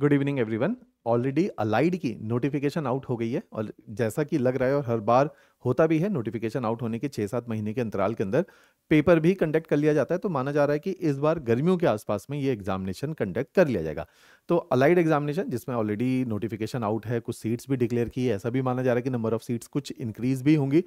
good evening everyone already allied की notification out हो गई है और जैसा कि लग रहा है और हर बार होता भी है नोटिफिकेशन आउट होने के छः सात महीने के अंतराल के अंदर पेपर भी कंडक्ट कर लिया जाता है तो माना जा रहा है कि इस बार गर्मियों के आसपास में ये एग्जामिनेशन कंडक्ट कर लिया जाएगा तो अलाइड एग्जामिनेशन जिसमें ऑलरेडी नोटिफिकेशन आउट है कुछ सीट्स भी डिक्लेयर की है ऐसा भी माना जा रहा है कि नंबर ऑफ सीट्स कुछ इंक्रीज भी होंगी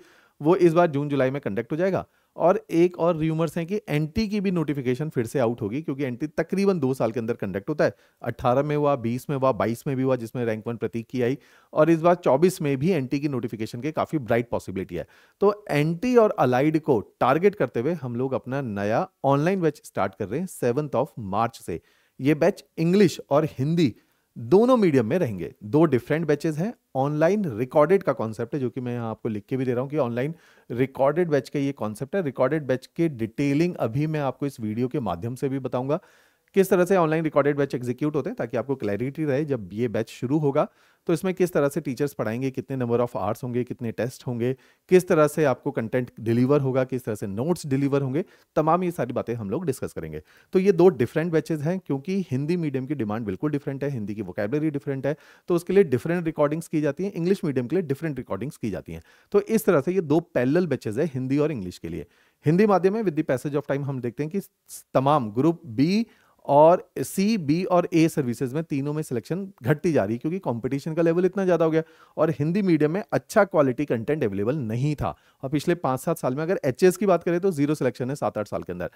वो इस बार जून जुलाई में कंडक्ट हो जाएगा और एक और र्यूमर्स हैं कि एंटी की भी नोटिफिकेशन फिर से आउट होगी क्योंकि एंटी तकरीबन दो साल के अंदर कंडक्ट होता है अट्ठारह में हुआ बीस में हुआ बाईस में भी हुआ जिसमें रैंक वन प्रतीक की आई और इस बार चौबीस में भी एंटी की नोटिफिकेशन के काफ़ी ब्राइट पॉसिबिलिटी है तो एंटी और अलाइड को टारगेट करते हुए हम लोग अपना नया ऑनलाइन बैच स्टार्ट कर रहे हैं सेवंथ ऑफ मार्च से ये बैच इंग्लिश और हिंदी दोनों मीडियम में रहेंगे दो डिफरेंट बैचेज हैं ऑनलाइन रिकॉर्डेड का कॉन्सेप्ट है जो कि मैं यहाँ आपको लिख के भी दे रहा हूँ कि ऑनलाइन रिकॉर्डेड बैच का ये कॉन्सेप्ट है रिकॉर्डेड बैच के डिटेलिंग अभी मैं आपको इस वीडियो के माध्यम से भी बताऊंगा किस तरह से ऑनलाइन रिकॉर्डेड बैच एग्जीक्यूट होते हैं ताकि आपको क्लैरिटी रहे जब ये बैच शुरू होगा तो इसमें किस तरह से टीचर्स पढ़ाएंगे कितने नंबर ऑफ आर्ट्स होंगे कितने टेस्ट होंगे किस तरह से आपको कंटेंट डिलीवर होगा किस तरह से नोट्स डिलीवर होंगे तमाम ये सारी बातें हम लोग डिस्कस करेंगे तो ये दो डिफरेंट बैचेज हैं क्योंकि हिंदी मीडियम की डिमांड बिल्कुल डिफरेंट है हिंदी की वोकेबलरी डिफरेंट है तो उसके लिए डिफरेंट रिकॉर्डिंग्स की जाती है इंग्लिश मीडियम के लिए डिफरेंट रिकॉर्डिंग्स की जाती है तो इस तरह से ये दो पैरल बैचेज है हिंदी और इंग्लिश के लिए हिंदी माध्यम में with the passage of time हम देखते हैं कि तमाम ग्रुप बी और सी बी और ए सर्विसेज में तीनों में सिलेक्शन घटती जा रही है क्योंकि कंपटीशन का लेवल इतना ज़्यादा हो गया और हिंदी मीडियम में अच्छा क्वालिटी कंटेंट अवेलेबल नहीं था और पिछले पांच सात साल में अगर एच की बात करें तो जीरो सिलेक्शन है सात आठ साल के अंदर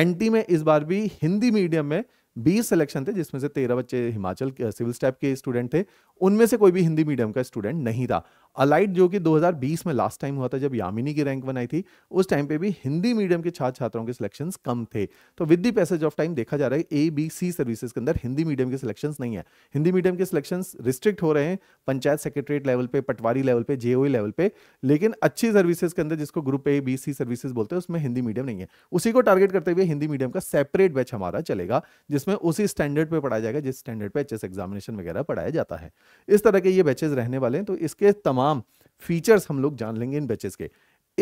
एनटी में इस बार भी हिंदी मीडियम में बीस सिलेक्शन थे जिसमें से तेरह बच्चे हिमाचल सिविल स्टेप के स्टूडेंट थे उनमें से कोई भी हिंदी मीडियम का स्टूडेंट नहीं था अलाइट जो कि 2020 में लास्ट टाइम हुआ था जब यामिनी की रैंक बनाई थी उस टाइम पे भी हिंदी मीडियम के छात्र छात्राओं के सिलेक्शंस कम थे तो with the passage of time देखा जा रहा है ए बी सी सर्विसेज के अंदर हिंदी मीडियम के सिलेक्शंस नहीं है हिंदी मीडियम के सिलेक्शंस रिस्ट्रिक्ट हो रहे हैं पंचायत सेक्रेटरीट लेवल पे पटवारी लेवल पे जे लेवल पे लेकिन अच्छी सर्विसेज के अंदर जिसको group A B C services बोलते हैं उसमें हिंदी मीडियम नहीं है उसी को टारगेट करते हुए हिंदी मीडियम का सेपरेट बैच हमारा चलेगा जिसमें उसी स्टैंडर्ड पर पढ़ाया जाएगा जिस स्टैंडर्ड पर एच एग्जामिनेशन वगैरह पढ़ाया जाता है इस तरह के ये बैचेज रहने वाले हैं तो इसके तमाम तमाम फीचर्स हम लोग जान लेंगे इन बैचेस के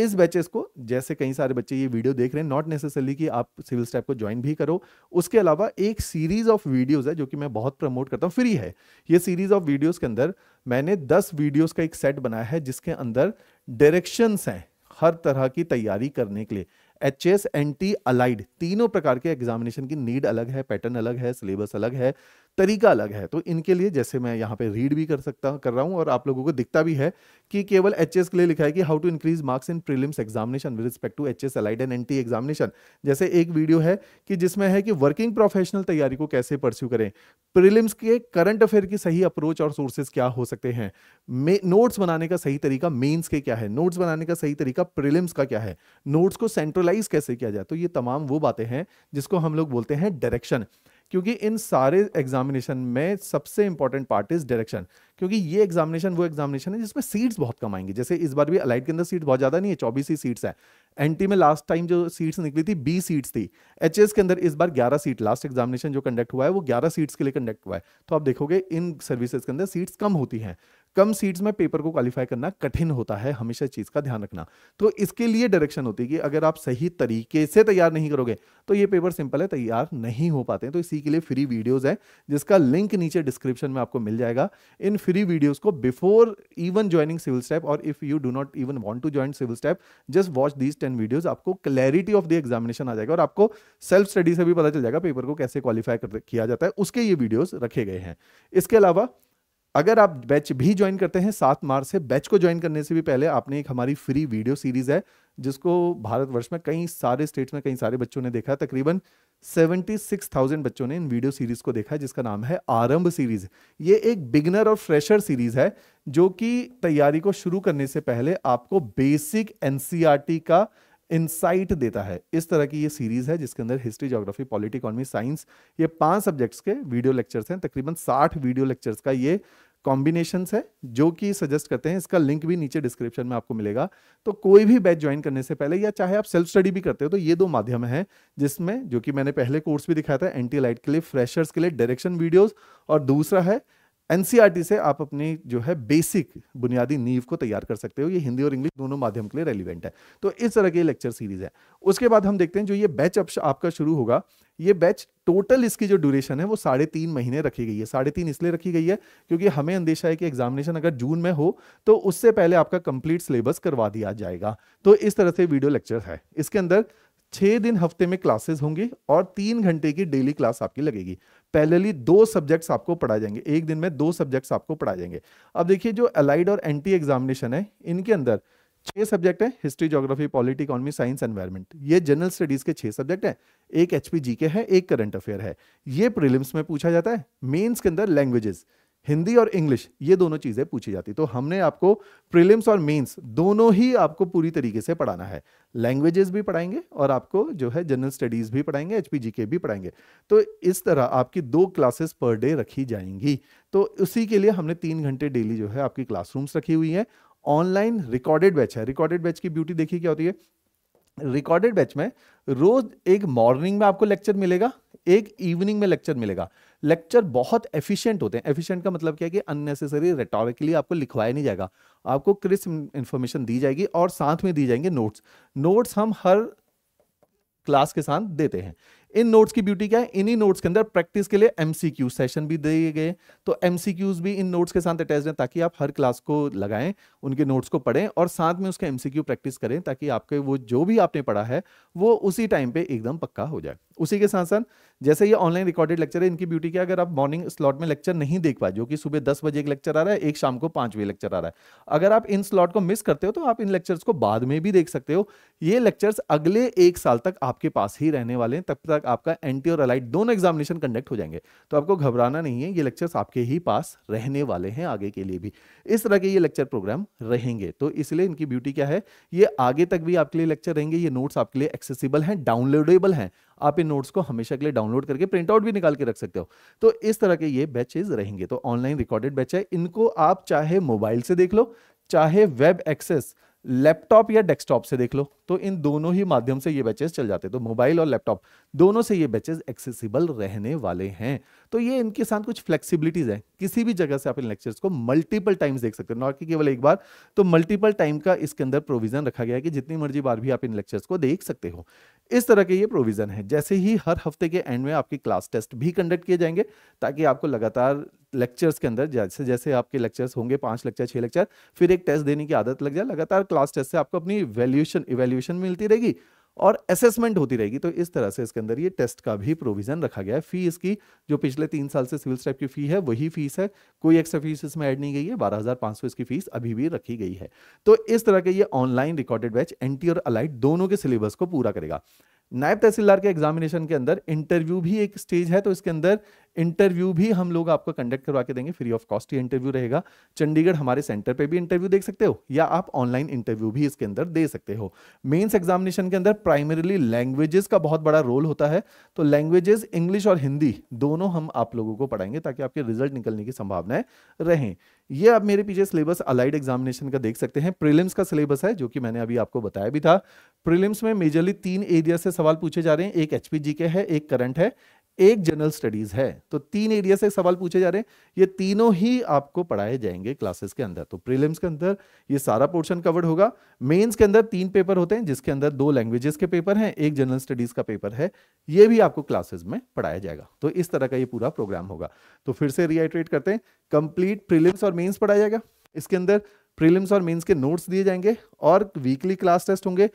इस बैचेस को जैसे कई सारे बच्चे ये वीडियो देख रहे हैं नॉट नेसेसरली कि आप सिविल स्टेप को ज्वाइन भी करो उसके अलावा एक सीरीज ऑफ वीडियोस है जो कि मैं बहुत प्रमोट करता हूं फ्री है ये सीरीज ऑफ वीडियोस के अंदर मैंने 10 वीडियोस का एक सेट बनाया है जिसके अंदर डायरेक्शंस हैं हर तरह की तैयारी करने के लिए H S N T allied तीनों प्रकार के एग्जामिनेशन की नीड अलग है पैटर्न अलग है सिलेबस अलग है तरीका अलग है तो इनके लिए जैसे मैं यहाँ पे रीड भी कर सकता कर रहा हूँ और आप लोगों को दिखता भी है कि केवल एच के लिए लिखा है कि how to increase marks in prelims examination with respect to H S allied and N T examination जैसे एक वीडियो है कि जिसमें है कि वर्किंग प्रोफेशनल तैयारी को कैसे परस्यू करें प्रिलिम्स के करंट अफेयर की सही अप्रोच और सोर्सेज क्या हो सकते हैं नोट्स बनाने का सही तरीका मेन्स के क्या है नोट्स बनाने का सही तरीका प्रिलिम्स का क्या है नोट्स को सेंट्रलाइज कैसे किया जाए तो ये तमाम वो बातें हैं जिसको हम लोग बोलते हैं डायरेक्शन क्योंकि इन सारे एग्जामिनेशन में सबसे इंपॉर्टेंट पार्ट इज डायरेक्शन क्योंकि ये एग्जामिनेशन वो एग्जामिनेशन है जिसमें सीट्स बहुत कम आएंगी जैसे इस बार भी अलाइट के अंदर सीट बहुत ज़्यादा नहीं है चौबीस ही सीट्स है एनटी में लास्ट टाइम जो सीट्स निकली थी बी सीट्स थी एच के अंदर इस बार ग्यारह सीट लास्ट एग्जामिनेशन जो कंडक्ट हुआ है वो ग्यारह सीट्स के लिए कंडक्ट हुआ है तो आप देखोगे इन सर्विसेज के अंदर सीट्स कम होती हैं कम सीट्स में पेपर को क्वालिफाई करना कठिन होता है हमेशा चीज का ध्यान रखना तो इसके लिए डायरेक्शन होती है कि अगर आप सही तरीके से तैयार नहीं करोगे तो ये पेपर सिंपल है तैयार नहीं हो पाते तो इसी के लिए फ्री वीडियोज है जिसका लिंक नीचे डिस्क्रिप्शन में आपको मिल जाएगा इन फ्री वीडियोज को before even joining civil step और if you do not even want to join civil step just watch these ten videos आपको क्लैरिटी ऑफ द एग्जामिनेशन आ जाएगा और आपको सेल्फ स्टडी से भी पता चल जाएगा पेपर को कैसे क्वालिफाई किया जाता है उसके ये वीडियोज रखे गए हैं इसके अलावा अगर आप बैच भी ज्वाइन करते हैं सात मार्च से बैच को ज्वाइन करने से भी पहले आपने एक हमारी फ्री वीडियो सीरीज है जिसको भारतवर्ष में कई सारे स्टेट्स में कई सारे बच्चों ने देखा तकरीबन 76,000 बच्चों ने इन वीडियो सीरीज को देखा है जिसका नाम है आरंभ सीरीज ये एक बिगनर और फ्रेशर सीरीज है जो कि तैयारी को शुरू करने से पहले आपको बेसिक एनसीईआरटी का इंसाइट देता है इस तरह की ये सीरीज है जिसके अंदर history geography polity economy science ये पांच सब्जेक्ट्स के वीडियो लेक्चर्स हैं तकरीबन साठ वीडियो लेक्चर्स का ये कॉम्बिनेशन है जो कि सजेस्ट करते हैं इसका लिंक भी नीचे डिस्क्रिप्शन में आपको मिलेगा तो कोई भी बैच ज्वाइन करने से पहले या चाहे आप सेल्फ स्टडी भी करते हो तो ये दो माध्यम है जिसमें जो कि मैंने पहले कोर्स भी दिखाया था एंटी लाइट के लिए फ्रेशर्स के लिए डायरेक्शन वीडियोज और दूसरा है एनसीईआरटी से आप अपनी जो है बेसिक बुनियादी नींव को तैयार कर सकते हो ये हिंदी और इंग्लिश दोनों माध्यम के लिए रेलिवेंट है तो इस तरह की लेक्चर सीरीज है उसके बाद हम देखते हैं जो ये बैच आपका शुरू होगा ये बैच टोटल इसकी जो ड्यूरेशन है वो साढ़े तीन महीने रखी गई है साढ़े तीन इसलिए रखी गई है क्योंकि हमें अंदेशा है कि एग्जामिनेशन अगर जून में हो तो उससे पहले आपका कंप्लीट सिलेबस करवा दिया जाएगा तो इस तरह से वीडियो लेक्चर है इसके अंदर छह दिन हफ्ते में क्लासेस होंगी और तीन घंटे की डेली क्लास आपकी लगेगी पैरेलली दो सब्जेक्ट्स आपको पढ़ाए जाएंगे एक दिन में दो सब्जेक्ट्स आपको पढ़ाए जाएंगे अब देखिए जो अलाइड और एंटी एग्जामिनेशन है इनके अंदर छह सब्जेक्ट हैं history geography polity economy science environment ये जनरल स्टडीज के छह सब्जेक्ट हैं एक एचपी जीके है एक करंट अफेयर है ये प्रिलिम्स में पूछा जाता है मेन्स के अंदर लैंग्वेजेस हिंदी और इंग्लिश ये दोनों चीजें पूछी जाती तो हमने आपको प्रीलिम्स और मेंस दोनों ही आपको पूरी तरीके से पढ़ाना है लैंग्वेजेस भी पढ़ाएंगे और आपको जो है जनरल स्टडीज भी पढ़ाएंगे के भी पढ़ाएंगे तो इस तरह आपकी दो क्लासेस पर डे रखी जाएंगी तो उसी के लिए हमने तीन घंटे डेली जो है आपकी क्लासरूम्स रखी हुई है ऑनलाइन रिकॉर्डेड बैच है रिकॉर्डेड बैच की ब्यूटी देखिए क्या होती है रिकॉर्डेड बैच में रोज एक मॉर्निंग में आपको लेक्चर मिलेगा एक इवनिंग में लेक्चर मिलेगा लेक्चर बहुत एफिशिएंट होते हैं एफिशिएंट का मतलब क्या है कि अननेसेसरी रेटोरिकली आपको लिखवाया नहीं जाएगा आपको क्रिस्प इन्फॉर्मेशन दी जाएगी और साथ में दी जाएंगे नोट्स नोट्स हम हर क्लास के साथ देते हैं इन नोट्स की ब्यूटी क्या है इन्हीं नोट्स के अंदर प्रैक्टिस के लिए एमसीक्यू सेशन भी दिए गए तो एमसीक्यूज भी इन नोट्स के साथ अटैच हैं ताकि आप हर क्लास को लगाएं उनके नोट्स को पढ़ें और साथ में उसका एमसीक्यू प्रैक्टिस करें ताकि आपके वो जो भी आपने पढ़ा है वो उसी टाइम पे एकदम पक्का हो जाए उसी के साथ साथ जैसे ये ऑनलाइन रिकॉर्डेड लेक्चर है इनकी ब्यूटी क्या अगर आप मॉर्निंग स्लॉट में लेक्चर नहीं देख पाए जो कि सुबह दस बजे एक लेक्चर आ रहा है एक शाम को पांच बजे लेक्चर आ रहा है अगर आप इन स्लॉट को मिस करते हो तो आप इन लेक्चर्स को बाद में भी देख सकते हो ये लेक्चर्स अगले एक साल तक आपके पास ही रहने वाले हैं तब तक आपका एंटी और अलाइट दोनों एग्जामिनेशन कंडक्ट हो जाएंगे तो आपको घबराना नहीं है ये लेक्चर्स आपके ही पास रहने वाले हैं आगे के लिए भी इस तरह के ये लेक्चर प्रोग्राम रहेंगे तो इसलिए इनकी ब्यूटी क्या है ये आगे तक भी आपके लिए लेक्चर रहेंगे ये नोट्स आपके लिए एक्सेसिबल हैं डाउनलोडेबल हैं आप इन नोट्स को हमेशा के लिए डाउनलोड करके प्रिंट आउट भी निकाल के रख सकते हो तो इस तरह के ये बैचेज रहेंगे तो ऑनलाइन रिकॉर्डेड बैच है इनको आप चाहे मोबाइल से देख लो चाहे वेब एक्सेस लैपटॉप या डेस्कटॉप से देख लो तो इन दोनों ही माध्यम से ये बैचेस चल जाते हैं तो मोबाइल और लैपटॉप दोनों से ये बैचेस एक्सेसिबल रहने वाले हैं तो ये इनके साथ कुछ फ्लेक्सिबिलिटीज है किसी भी जगह से आप इन लेक्चर्स को मल्टीपल टाइम्स देख सकते हो नॉट कि केवल एक बार तो मल्टीपल टाइम का इसके अंदर प्रोविजन रखा गया है कि जितनी मर्जी बार भी आप इन लेक्चर्स को देख सकते हो इस तरह के ये प्रोविजन है जैसे ही हर हफ्ते के एंड में आपके क्लास टेस्ट भी कंडक्ट किए जाएंगे ताकि आपको लगातार लेक्चर्स के अंदर जैसे जैसे आपके लेक्चर्स होंगे पांच लेक्चर छह लेक्चर फिर एक टेस्ट देने की आदत लग जाए लगातार क्लास टेस्ट से आपको अपनी वैल्यूशन इवेल्यूशन मिलती रहेगी और असेसमेंट होती रहेगी तो इस तरह से इसके अंदर ये टेस्ट का भी प्रोविजन रखा गया है फी इसकी जो पिछले तीन साल से सिविल स्टेप की फी है वही फीस है कोई एक्स्ट्रा फीस इसमें ऐड नहीं गई है बारह हज़ार पाँच सौ इसकी फीस अभी भी रखी गई है तो इस तरह के ये ऑनलाइन रिकॉर्डेड बैच एंटी और अलाइट दोनों के सिलेबस को पूरा करेगा नायब तहसीलदार के एग्जामिनेशन के अंदर इंटरव्यू भी एक स्टेज है तो इसके अंदर इंटरव्यू भी हम लोग आपको कंडक्ट करवा के देंगे फ्री ऑफ कॉस्ट ये इंटरव्यू रहेगा चंडीगढ़ हमारे सेंटर पे भी इंटरव्यू देख सकते हो या आप ऑनलाइन इंटरव्यू भी इसके अंदर दे सकते हो मेंस एग्जामिनेशन के अंदर प्राइमरीली लैंग्वेजेस का बहुत बड़ा रोल होता है तो लैंग्वेजेस इंग्लिश और हिंदी दोनों हम आप लोगों को पढ़ाएंगे ताकि आपके रिजल्ट निकलने की संभावनाएं रहें ये आप मेरे पीछे सिलेबस अलाइड एग्जामिनेशन का देख सकते हैं प्रीलिम्स का सिलेबस है जो कि मैंने अभी आपको बताया भी था प्रीलिम्स में मेजरली तीन एरिया से सवाल पूछे जा रहे हैं एक जी के है एक करंट है एक जनरल स्टडीज है तो तीन एरिया से सवाल पूछे जा रहे हैं ये तीनों ही आपको पढ़ाए जाएंगे क्लासेस के अंदर तो प्रीलिम्स के अंदर ये सारा पोर्शन कवर्ड होगा मेंस के अंदर तीन पेपर होते हैं जिसके अंदर दो लैंग्वेजेस के पेपर हैं एक जनरल स्टडीज का पेपर है ये भी आपको क्लासेस में पढ़ाया जाएगा तो इस तरह का ये पूरा प्रोग्राम होगा तो फिर से रिहाइट्रेट करते हैं कंप्लीट प्रिलिम्स और मेन्स पढ़ाया जाएगा इसके अंदर प्रिलिम्स और मेन्स के नोट्स दिए जाएंगे और वीकली क्लास टेस्ट होंगे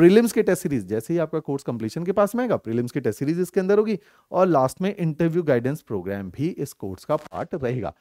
प्रीलिम्स के टेस्ट सीरीज जैसे ही आपका कोर्स कंप्लीशन के पास में आएगा प्रीलिम्स की टेस्ट सीरीज इसके अंदर होगी और लास्ट में इंटरव्यू गाइडेंस प्रोग्राम भी इस कोर्स का पार्ट रहेगा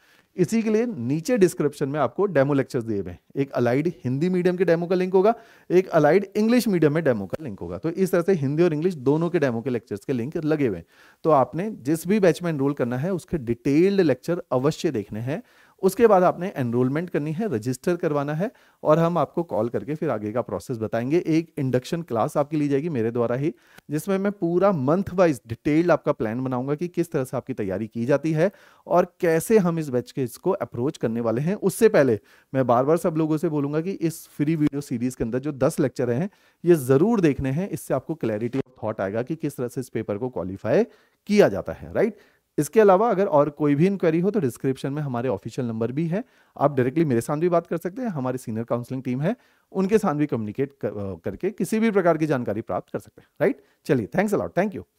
इसी के लिए नीचे डिस्क्रिप्शन में आपको डेमो लेक्चर्स दिए हुए एक अलाइड हिंदी मीडियम के डेमो का लिंक होगा एक अलाइड इंग्लिश मीडियम में डेमो का लिंक होगा तो इस तरह से हिंदी और इंग्लिश दोनों के डेमो के लेक्चर्स के लिंक लगे हुए तो आपने जिस भी बैच में एनरोल करना है उसके डिटेल्ड लेक्चर अवश्य देखने हैं उसके बाद आपने एनरोलमेंट करनी है रजिस्टर करवाना है और हम आपको कॉल करके फिर आगे का प्रोसेस बताएंगे एक इंडक्शन क्लास आपकी ली जाएगी मेरे द्वारा ही जिसमें मैं पूरा मंथ वाइज डिटेल्ड आपका प्लान बनाऊंगा कि किस तरह से आपकी तैयारी की जाती है और कैसे हम इस बैच के इसको अप्रोच करने वाले हैं उससे पहले मैं बार बार सब लोगों से बोलूंगा कि इस फ्री वीडियो सीरीज के अंदर जो दस लेक्चर हैं ये जरूर देखने हैं इससे आपको क्लैरिटी ऑफ थॉट आएगा कि किस तरह से इस पेपर को क्वालिफाई किया जाता है राइट इसके अलावा अगर और कोई भी इंक्वायरी हो तो डिस्क्रिप्शन में हमारे ऑफिशियल नंबर भी है आप डायरेक्टली मेरे साथ भी बात कर सकते हैं हमारी सीनियर काउंसलिंग टीम है उनके साथ भी कम्युनिकेट कर, करके किसी भी प्रकार की जानकारी प्राप्त कर सकते हैं राइट चलिए थैंक्स अलॉट थैंक यू